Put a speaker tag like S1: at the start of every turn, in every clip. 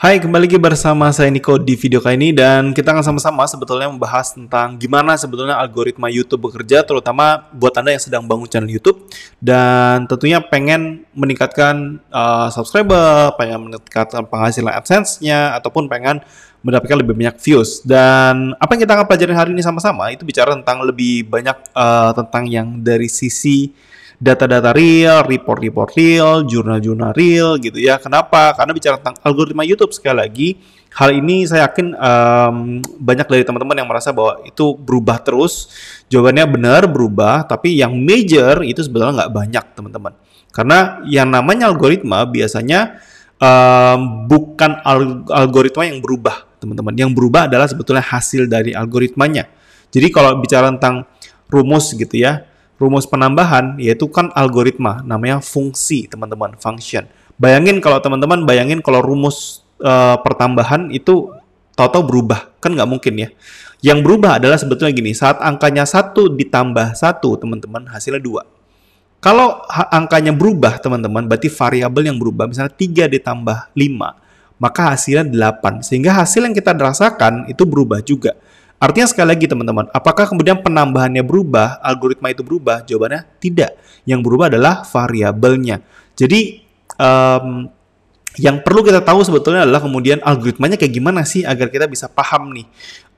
S1: Hai, kembali lagi bersama saya Niko di video kali ini dan kita akan sama-sama sebetulnya membahas tentang gimana sebetulnya algoritma YouTube bekerja terutama buat Anda yang sedang bangun channel YouTube dan tentunya pengen meningkatkan uh, subscriber, pengen meningkatkan penghasilan AdSense-nya ataupun pengen mendapatkan lebih banyak views. Dan apa yang kita akan pelajari hari ini sama-sama itu bicara tentang lebih banyak uh, tentang yang dari sisi data-data real, report-report real, jurnal-jurnal real gitu ya. Kenapa? Karena bicara tentang algoritma YouTube sekali lagi, hal ini saya yakin um, banyak dari teman-teman yang merasa bahwa itu berubah terus. Jawabannya benar berubah, tapi yang major itu sebetulnya nggak banyak teman-teman. Karena yang namanya algoritma biasanya um, bukan algoritma yang berubah, teman-teman. Yang berubah adalah sebetulnya hasil dari algoritmanya. Jadi kalau bicara tentang rumus gitu ya, rumus penambahan yaitu kan algoritma namanya fungsi teman-teman function bayangin kalau teman-teman bayangin kalau rumus uh, pertambahan itu tahu-tahu berubah kan nggak mungkin ya yang berubah adalah sebetulnya gini saat angkanya satu ditambah satu teman-teman hasilnya dua kalau angkanya berubah teman-teman berarti variabel yang berubah misalnya tiga ditambah lima maka hasilnya delapan sehingga hasil yang kita rasakan itu berubah juga Artinya sekali lagi teman-teman, apakah kemudian penambahannya berubah, algoritma itu berubah? Jawabannya tidak. Yang berubah adalah variabelnya. Jadi um, yang perlu kita tahu sebetulnya adalah kemudian algoritmanya kayak gimana sih agar kita bisa paham nih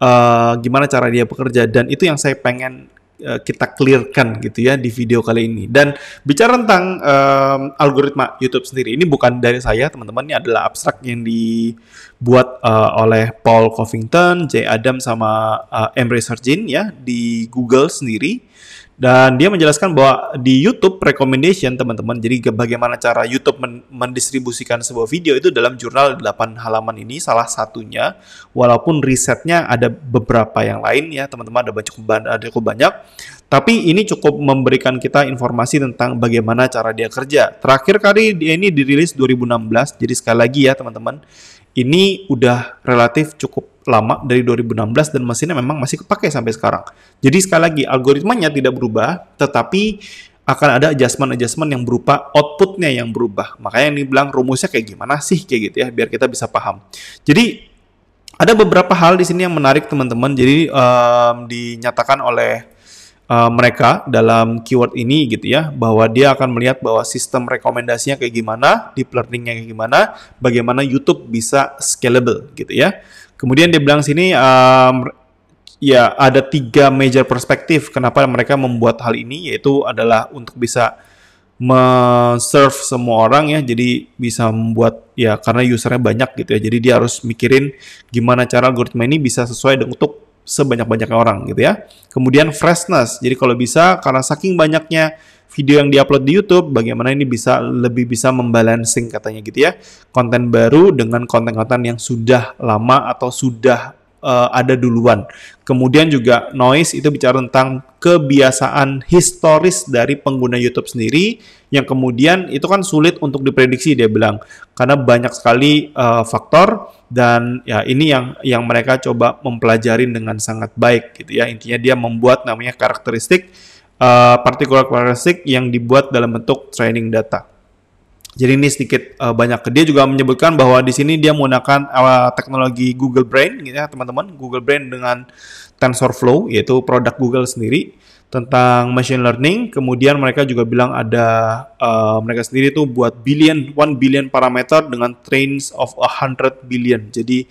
S1: uh, gimana cara dia bekerja dan itu yang saya pengen Eh, kita clearkan gitu ya di video kali ini. Dan bicara tentang um, algoritma YouTube sendiri, ini bukan dari saya teman-teman, ini adalah abstrak yang dibuat uh, oleh Paul Covington, Jay Adam sama uh, Emre Sarjin ya di Google sendiri. Dan dia menjelaskan bahwa di YouTube recommendation teman-teman, jadi bagaimana cara YouTube men mendistribusikan sebuah video itu dalam jurnal 8 halaman ini salah satunya. Walaupun risetnya ada beberapa yang lain ya teman-teman ada cukup banyak, ada cukup banyak. Tapi ini cukup memberikan kita informasi tentang bagaimana cara dia kerja. Terakhir kali dia ini dirilis 2016, jadi sekali lagi ya teman-teman, ini udah relatif cukup lama dari 2016 dan mesinnya memang masih kepake sampai sekarang. Jadi sekali lagi algoritmanya tidak berubah, tetapi akan ada adjustment-adjustment yang berupa outputnya yang berubah. Makanya ini bilang rumusnya kayak gimana sih kayak gitu ya, biar kita bisa paham. Jadi ada beberapa hal di sini yang menarik teman-teman. Jadi um, dinyatakan oleh uh, mereka dalam keyword ini gitu ya bahwa dia akan melihat bahwa sistem rekomendasinya kayak gimana, deep learningnya kayak gimana, bagaimana YouTube bisa scalable gitu ya. Kemudian dia bilang sini um, ya ada tiga major perspektif kenapa mereka membuat hal ini yaitu adalah untuk bisa serve semua orang ya jadi bisa membuat ya karena usernya banyak gitu ya jadi dia harus mikirin gimana cara algoritma ini bisa sesuai dengan untuk sebanyak-banyaknya orang gitu ya kemudian freshness jadi kalau bisa karena saking banyaknya video yang diupload di YouTube, bagaimana ini bisa lebih bisa membalancing katanya gitu ya, konten baru dengan konten-konten yang sudah lama atau sudah uh, ada duluan. Kemudian juga noise itu bicara tentang kebiasaan historis dari pengguna YouTube sendiri yang kemudian itu kan sulit untuk diprediksi dia bilang karena banyak sekali uh, faktor dan ya ini yang yang mereka coba mempelajarin dengan sangat baik gitu ya. Intinya dia membuat namanya karakteristik uh, particular characteristic yang dibuat dalam bentuk training data. Jadi ini sedikit uh, banyak. Dia juga menyebutkan bahwa di sini dia menggunakan uh, teknologi Google Brain, gitu ya teman-teman. Google Brain dengan TensorFlow, yaitu produk Google sendiri tentang machine learning. Kemudian mereka juga bilang ada uh, mereka sendiri tuh buat billion, one billion parameter dengan trains of a hundred billion. Jadi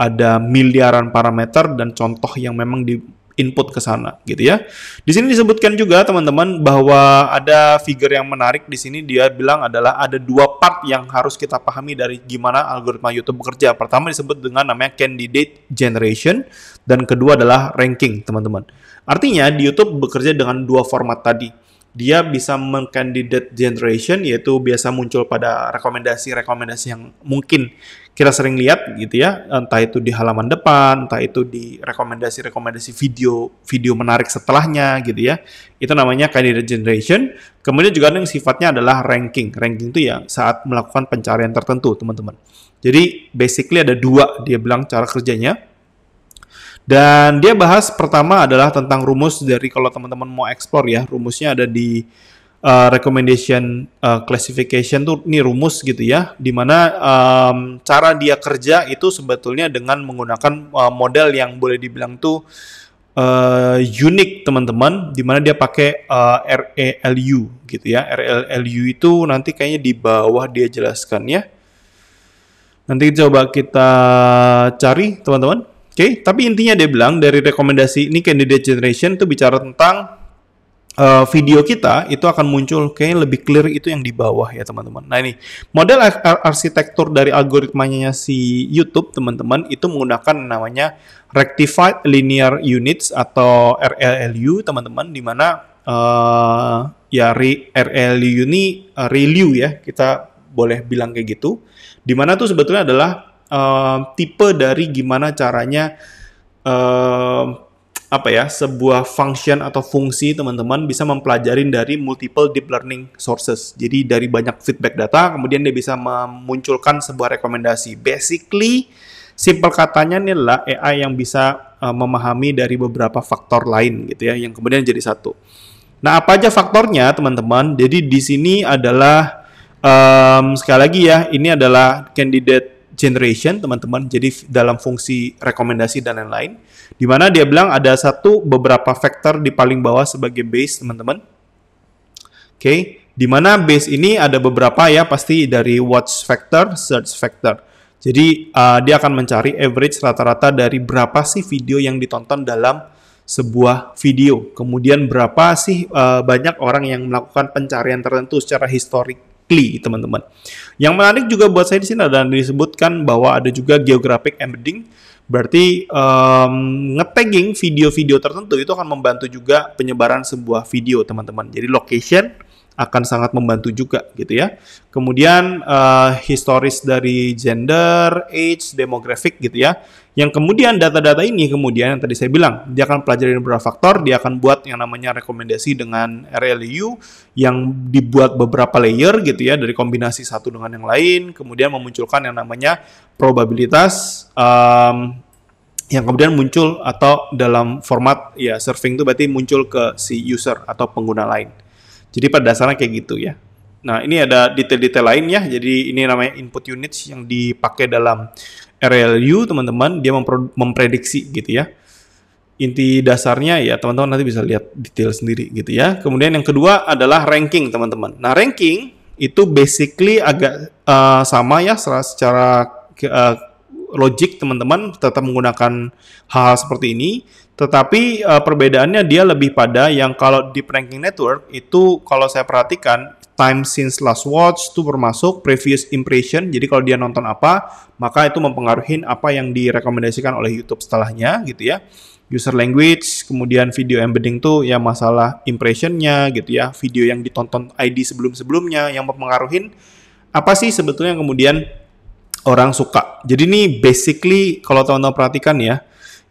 S1: ada miliaran parameter dan contoh yang memang di input ke sana gitu ya. Di sini disebutkan juga teman-teman bahwa ada figure yang menarik di sini dia bilang adalah ada dua part yang harus kita pahami dari gimana algoritma YouTube bekerja. Pertama disebut dengan namanya candidate generation dan kedua adalah ranking, teman-teman. Artinya di YouTube bekerja dengan dua format tadi dia bisa mengkandidat generation yaitu biasa muncul pada rekomendasi-rekomendasi yang mungkin kita sering lihat gitu ya entah itu di halaman depan entah itu di rekomendasi-rekomendasi video video menarik setelahnya gitu ya itu namanya candidate generation kemudian juga yang sifatnya adalah ranking ranking itu ya saat melakukan pencarian tertentu teman-teman jadi basically ada dua dia bilang cara kerjanya dan dia bahas pertama adalah tentang rumus dari kalau teman-teman mau explore ya, rumusnya ada di uh, recommendation uh, classification tuh ini rumus gitu ya, dimana um, cara dia kerja itu sebetulnya dengan menggunakan uh, model yang boleh dibilang tuh uh, unik teman-teman, dimana dia pakai uh, RELU gitu ya, RELU itu nanti kayaknya di bawah dia jelaskan ya. Nanti coba kita cari teman-teman. Oke, okay? tapi intinya dia bilang dari rekomendasi ini candidate generation itu bicara tentang uh, video kita itu akan muncul kayaknya lebih clear itu yang di bawah ya teman-teman. Nah ini model ar arsitektur dari algoritmanya si YouTube teman-teman itu menggunakan namanya Rectified Linear Units atau RLU teman-teman di mana uh, ya re RLLU ini uh, eh, ReLU ya kita boleh bilang kayak gitu. di mana tuh sebetulnya adalah uh, tipe dari gimana caranya uh, apa ya sebuah function atau fungsi teman-teman bisa mempelajarin dari multiple deep learning sources. Jadi dari banyak feedback data, kemudian dia bisa memunculkan sebuah rekomendasi. Basically, simple katanya ini adalah AI yang bisa uh, memahami dari beberapa faktor lain gitu ya, yang kemudian jadi satu. Nah, apa aja faktornya teman-teman? Jadi di sini adalah um, sekali lagi ya, ini adalah candidate generation teman-teman jadi dalam fungsi rekomendasi dan lain-lain di mana dia bilang ada satu beberapa vektor di paling bawah sebagai base teman-teman oke okay. di mana base ini ada beberapa ya pasti dari watch vector search vector jadi uh, dia akan mencari average rata-rata dari berapa sih video yang ditonton dalam sebuah video kemudian berapa sih uh, banyak orang yang melakukan pencarian tertentu secara historik Kli, teman-teman. Yang menarik juga buat saya di sini adalah disebutkan bahwa ada juga geographic embedding, berarti um, nge video-video tertentu itu akan membantu juga penyebaran sebuah video, teman-teman. Jadi location akan sangat membantu juga gitu ya. Kemudian uh, historis dari gender, age, demographic gitu ya. Yang kemudian data-data ini kemudian yang tadi saya bilang, dia akan pelajari beberapa faktor, dia akan buat yang namanya rekomendasi dengan RLU yang dibuat beberapa layer gitu ya dari kombinasi satu dengan yang lain, kemudian memunculkan yang namanya probabilitas um, yang kemudian muncul atau dalam format ya surfing itu berarti muncul ke si user atau pengguna lain. Jadi pada dasarnya kayak gitu ya. Nah ini ada detail-detail lain ya. Jadi ini namanya input units yang dipakai dalam RLU teman-teman. Dia memprediksi gitu ya. Inti dasarnya ya teman-teman nanti bisa lihat detail sendiri gitu ya. Kemudian yang kedua adalah ranking teman-teman. Nah ranking itu basically agak uh, sama ya secara, secara uh, logik teman-teman tetap menggunakan hal-hal seperti ini, tetapi uh, perbedaannya dia lebih pada yang kalau di ranking network itu kalau saya perhatikan time since last watch itu termasuk previous impression. Jadi kalau dia nonton apa, maka itu mempengaruhi apa yang direkomendasikan oleh YouTube setelahnya gitu ya. User language, kemudian video embedding tuh ya masalah impressionnya gitu ya, video yang ditonton ID sebelum-sebelumnya yang mempengaruhi apa sih sebetulnya yang kemudian orang suka. Jadi ini basically kalau teman-teman perhatikan ya,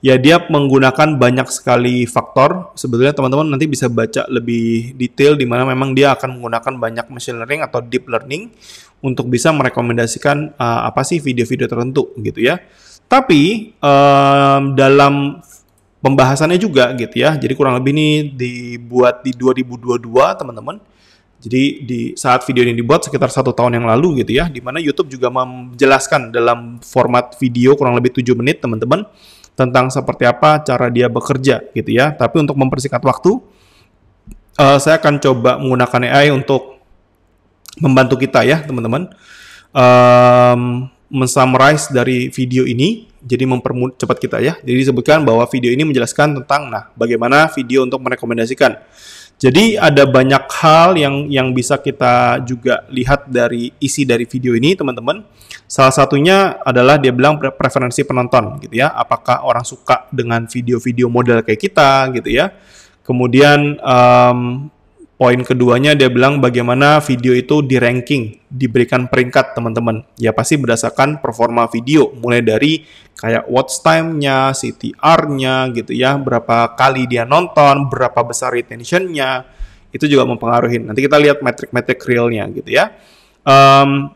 S1: ya dia menggunakan banyak sekali faktor. Sebetulnya teman-teman nanti bisa baca lebih detail di mana memang dia akan menggunakan banyak machine learning atau deep learning untuk bisa merekomendasikan uh, apa sih video-video tertentu gitu ya. Tapi um, dalam pembahasannya juga gitu ya. Jadi kurang lebih ini dibuat di 2022 teman-teman. Jadi di saat video ini dibuat sekitar satu tahun yang lalu gitu ya, di mana YouTube juga menjelaskan dalam format video kurang lebih 7 menit teman-teman tentang seperti apa cara dia bekerja gitu ya. Tapi untuk mempersingkat waktu, uh, saya akan coba menggunakan AI untuk membantu kita ya teman-teman. Um, mensummarize dari video ini, jadi mempermudah cepat kita ya. Jadi disebutkan bahwa video ini menjelaskan tentang nah bagaimana video untuk merekomendasikan. Jadi ada banyak hal yang yang bisa kita juga lihat dari isi dari video ini, teman-teman. Salah satunya adalah dia bilang preferensi penonton gitu ya. Apakah orang suka dengan video-video model kayak kita gitu ya. Kemudian um, Poin keduanya dia bilang bagaimana video itu di ranking, diberikan peringkat teman-teman. Ya pasti berdasarkan performa video, mulai dari kayak watch time-nya, CTR-nya gitu ya, berapa kali dia nonton, berapa besar retention-nya, itu juga mempengaruhi. Nanti kita lihat metrik-metrik realnya gitu ya. Um,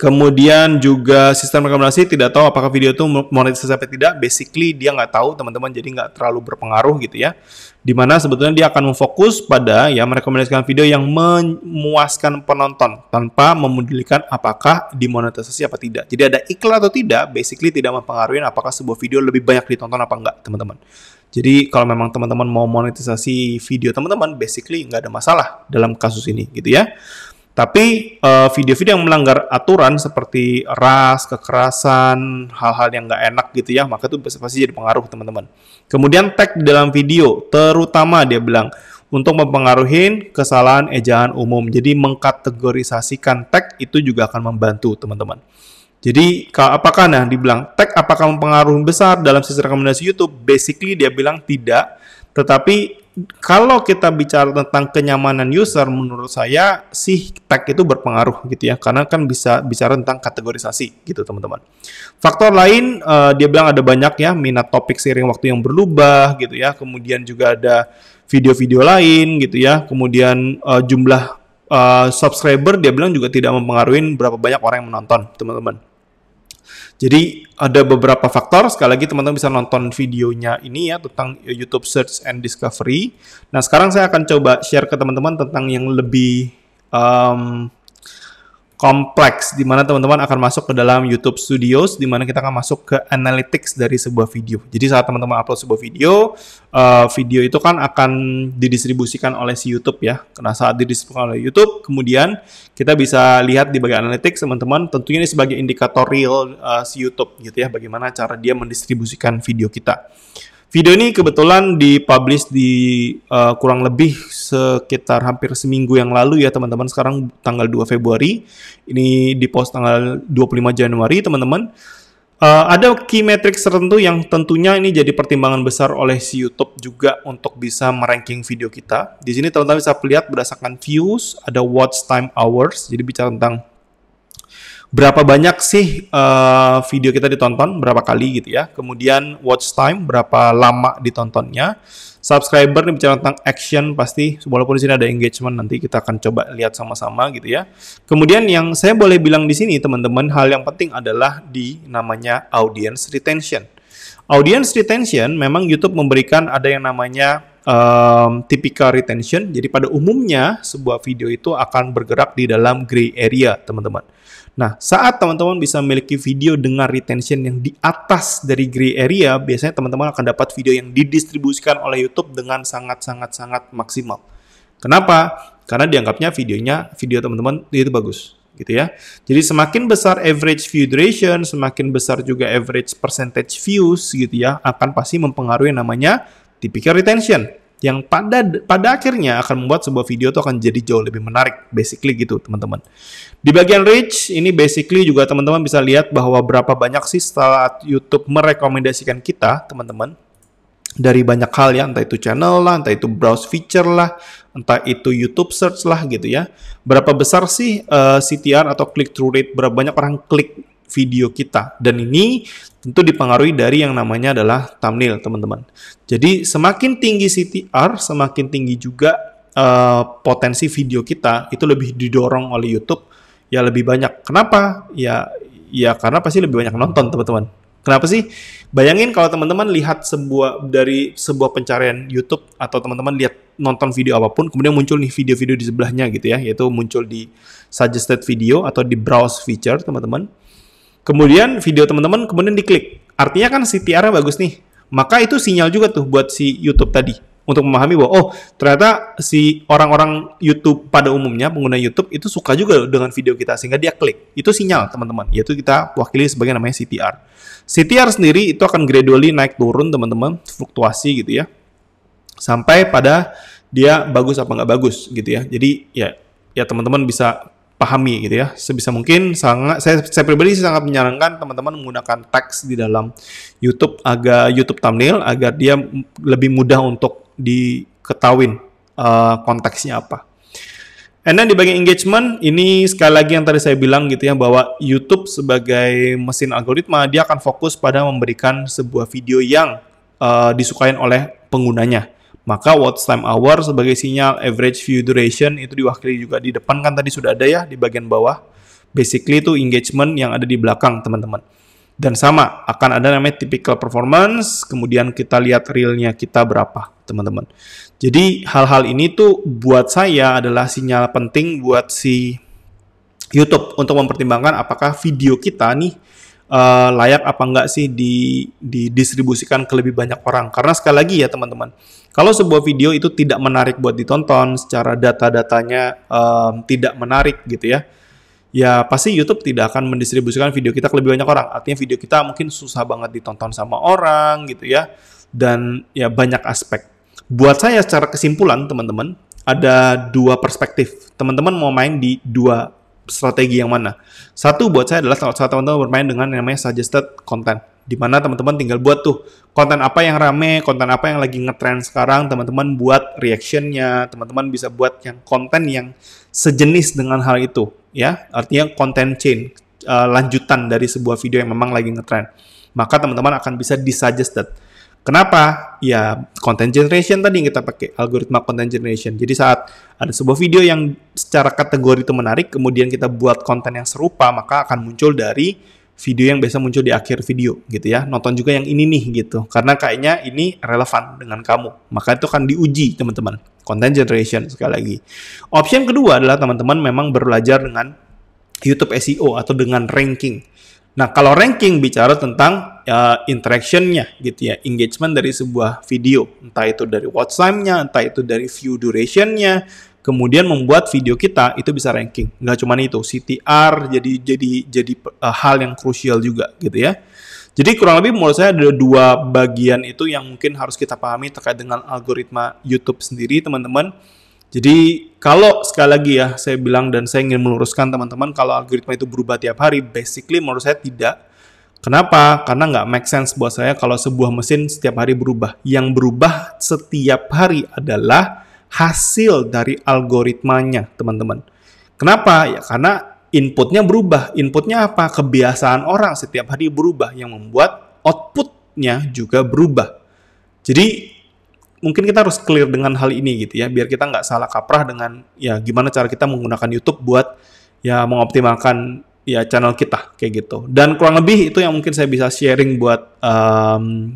S1: Kemudian juga sistem rekomendasi tidak tahu apakah video itu monetisasi apa tidak. Basically dia nggak tahu teman-teman jadi nggak terlalu berpengaruh gitu ya. Dimana sebetulnya dia akan memfokus pada ya merekomendasikan video yang memuaskan penonton tanpa memedulikan apakah dimonetisasi apa tidak. Jadi ada iklan atau tidak, basically tidak mempengaruhi apakah sebuah video lebih banyak ditonton apa enggak teman-teman. Jadi kalau memang teman-teman mau monetisasi video teman-teman, basically nggak ada masalah dalam kasus ini gitu ya. Tapi eh, video-video yang melanggar aturan seperti ras, kekerasan, hal-hal yang nggak enak gitu ya, maka itu pasti jadi pengaruh teman-teman. Kemudian tag di dalam video, terutama dia bilang untuk mempengaruhi kesalahan ejaan umum. Jadi mengkategorisasikan tag itu juga akan membantu teman-teman. Jadi apakah nah dibilang tag apakah mempengaruhi besar dalam sistem rekomendasi YouTube? Basically dia bilang tidak, tetapi kalau kita bicara tentang kenyamanan user, menurut saya sih tag itu berpengaruh gitu ya, karena kan bisa bicara tentang kategorisasi gitu teman-teman. Faktor lain uh, dia bilang ada banyak ya minat topik seiring waktu yang berubah gitu ya, kemudian juga ada video-video lain gitu ya, kemudian uh, jumlah uh, subscriber dia bilang juga tidak mempengaruhi berapa banyak orang yang menonton teman-teman. Jadi ada beberapa faktor. Sekali lagi teman-teman bisa nonton videonya ini ya tentang YouTube Search and Discovery. Nah sekarang saya akan coba share ke teman-teman tentang yang lebih um, kompleks di mana teman-teman akan masuk ke dalam YouTube Studios di mana kita akan masuk ke analytics dari sebuah video. Jadi saat teman-teman upload sebuah video, uh, video itu kan akan didistribusikan oleh si YouTube ya. Karena saat didistribusikan oleh YouTube, kemudian kita bisa lihat di bagian analytics teman-teman, tentunya ini sebagai indikator real uh, si YouTube gitu ya, bagaimana cara dia mendistribusikan video kita. Video ini kebetulan dipublish di uh, kurang lebih sekitar hampir seminggu yang lalu ya teman-teman. Sekarang tanggal 2 Februari. Ini di post tanggal 25 Januari teman-teman. Uh, ada key metrics tertentu yang tentunya ini jadi pertimbangan besar oleh si YouTube juga untuk bisa meranking video kita. Di sini teman-teman bisa lihat berdasarkan views, ada watch time hours, jadi bicara tentang berapa banyak sih uh, video kita ditonton, berapa kali gitu ya. Kemudian watch time, berapa lama ditontonnya. Subscriber ini bicara tentang action pasti walaupun di sini ada engagement nanti kita akan coba lihat sama-sama gitu ya. Kemudian yang saya boleh bilang di sini teman-teman hal yang penting adalah di namanya audience retention. Audience retention memang YouTube memberikan ada yang namanya um, typical retention. Jadi pada umumnya sebuah video itu akan bergerak di dalam gray area, teman-teman. Nah, saat teman-teman bisa memiliki video dengan retention yang di atas dari gray area, biasanya teman-teman akan dapat video yang didistribusikan oleh YouTube dengan sangat-sangat-sangat maksimal. Kenapa? Karena dianggapnya videonya, video teman-teman itu bagus gitu ya. Jadi semakin besar average view duration, semakin besar juga average percentage views gitu ya, akan pasti mempengaruhi namanya typical retention yang pada pada akhirnya akan membuat sebuah video itu akan jadi jauh lebih menarik basically gitu teman-teman di bagian reach ini basically juga teman-teman bisa lihat bahwa berapa banyak sih setelah YouTube merekomendasikan kita teman-teman dari banyak hal ya entah itu channel lah entah itu browse feature lah entah itu YouTube search lah gitu ya berapa besar sih uh, CTR atau click through rate berapa banyak orang klik video kita. Dan ini tentu dipengaruhi dari yang namanya adalah thumbnail, teman-teman. Jadi semakin tinggi CTR, semakin tinggi juga uh, potensi video kita itu lebih didorong oleh YouTube ya lebih banyak. Kenapa? Ya ya karena pasti lebih banyak nonton, teman-teman. Kenapa sih? Bayangin kalau teman-teman lihat sebuah dari sebuah pencarian YouTube atau teman-teman lihat nonton video apapun, kemudian muncul nih video-video di sebelahnya gitu ya, yaitu muncul di suggested video atau di browse feature, teman-teman. Kemudian video teman-teman kemudian diklik. Artinya kan CTR-nya bagus nih. Maka itu sinyal juga tuh buat si YouTube tadi untuk memahami bahwa oh ternyata si orang-orang YouTube pada umumnya pengguna YouTube itu suka juga dengan video kita sehingga dia klik. Itu sinyal teman-teman. Yaitu kita wakili sebagai namanya CTR. CTR sendiri itu akan gradually naik turun teman-teman, fluktuasi gitu ya. Sampai pada dia bagus apa nggak bagus gitu ya. Jadi ya ya teman-teman bisa pahami gitu ya sebisa mungkin sangat saya saya pribadi sih sangat menyarankan teman-teman menggunakan teks di dalam YouTube agar YouTube thumbnail agar dia lebih mudah untuk diketahuin uh, konteksnya apa. And then di bagian engagement ini sekali lagi yang tadi saya bilang gitu ya bahwa YouTube sebagai mesin algoritma dia akan fokus pada memberikan sebuah video yang uh, disukain oleh penggunanya maka watch time hour sebagai sinyal average view duration itu diwakili juga di depan kan tadi sudah ada ya di bagian bawah. Basically itu engagement yang ada di belakang teman-teman. Dan sama, akan ada namanya typical performance, kemudian kita lihat realnya kita berapa, teman-teman. Jadi hal-hal ini tuh buat saya adalah sinyal penting buat si YouTube untuk mempertimbangkan apakah video kita nih uh, layak apa enggak sih di didistribusikan ke lebih banyak orang. Karena sekali lagi ya teman-teman, kalau sebuah video itu tidak menarik buat ditonton, secara data-datanya um, tidak menarik gitu ya, ya pasti YouTube tidak akan mendistribusikan video kita ke lebih banyak orang. Artinya video kita mungkin susah banget ditonton sama orang gitu ya, dan ya banyak aspek. Buat saya secara kesimpulan teman-teman, ada dua perspektif. Teman-teman mau main di dua strategi yang mana. Satu buat saya adalah saat teman-teman bermain dengan yang namanya suggested content. Di mana teman-teman tinggal buat tuh konten apa yang rame, konten apa yang lagi ngetrend sekarang, teman-teman buat reactionnya, teman-teman bisa buat yang konten yang sejenis dengan hal itu, ya. Artinya konten chain uh, eh, lanjutan dari sebuah video yang memang lagi ngetrend. Maka teman-teman akan bisa disuggested Kenapa? Ya content generation tadi yang kita pakai algoritma content generation. Jadi saat ada sebuah video yang secara kategori itu menarik, kemudian kita buat konten yang serupa, maka akan muncul dari video yang biasa muncul di akhir video gitu ya. Nonton juga yang ini nih gitu. Karena kayaknya ini relevan dengan kamu. Maka itu akan diuji teman-teman. Content generation sekali lagi. Option kedua adalah teman-teman memang belajar dengan YouTube SEO atau dengan ranking. Nah, kalau ranking bicara tentang uh, interaction-nya gitu ya, engagement dari sebuah video, entah itu dari watch time-nya, entah itu dari view duration-nya, kemudian membuat video kita itu bisa ranking. Nggak cuma itu, CTR jadi jadi jadi uh, hal yang krusial juga gitu ya. Jadi kurang lebih menurut saya ada dua bagian itu yang mungkin harus kita pahami terkait dengan algoritma YouTube sendiri, teman-teman. Jadi kalau sekali lagi ya saya bilang dan saya ingin meluruskan teman-teman kalau algoritma itu berubah tiap hari, basically menurut saya tidak. Kenapa? Karena nggak make sense buat saya kalau sebuah mesin setiap hari berubah. Yang berubah setiap hari adalah hasil dari algoritmanya, teman-teman. Kenapa? Ya karena inputnya berubah. Inputnya apa? Kebiasaan orang setiap hari berubah yang membuat outputnya juga berubah. Jadi mungkin kita harus clear dengan hal ini gitu ya biar kita nggak salah kaprah dengan ya gimana cara kita menggunakan YouTube buat ya mengoptimalkan ya channel kita kayak gitu dan kurang lebih itu yang mungkin saya bisa sharing buat um,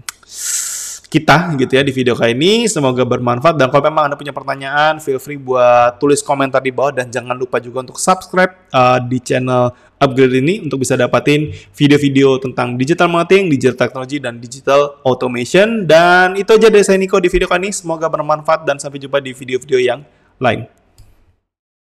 S1: kita gitu ya di video kali ini semoga bermanfaat dan kalau memang anda punya pertanyaan feel free buat tulis komentar di bawah dan jangan lupa juga untuk subscribe uh, di channel upgrade ini untuk bisa dapatin video-video tentang digital marketing, digital technology, dan digital automation. Dan itu aja dari saya Niko di video kali ini. Semoga bermanfaat dan sampai jumpa di video-video yang lain.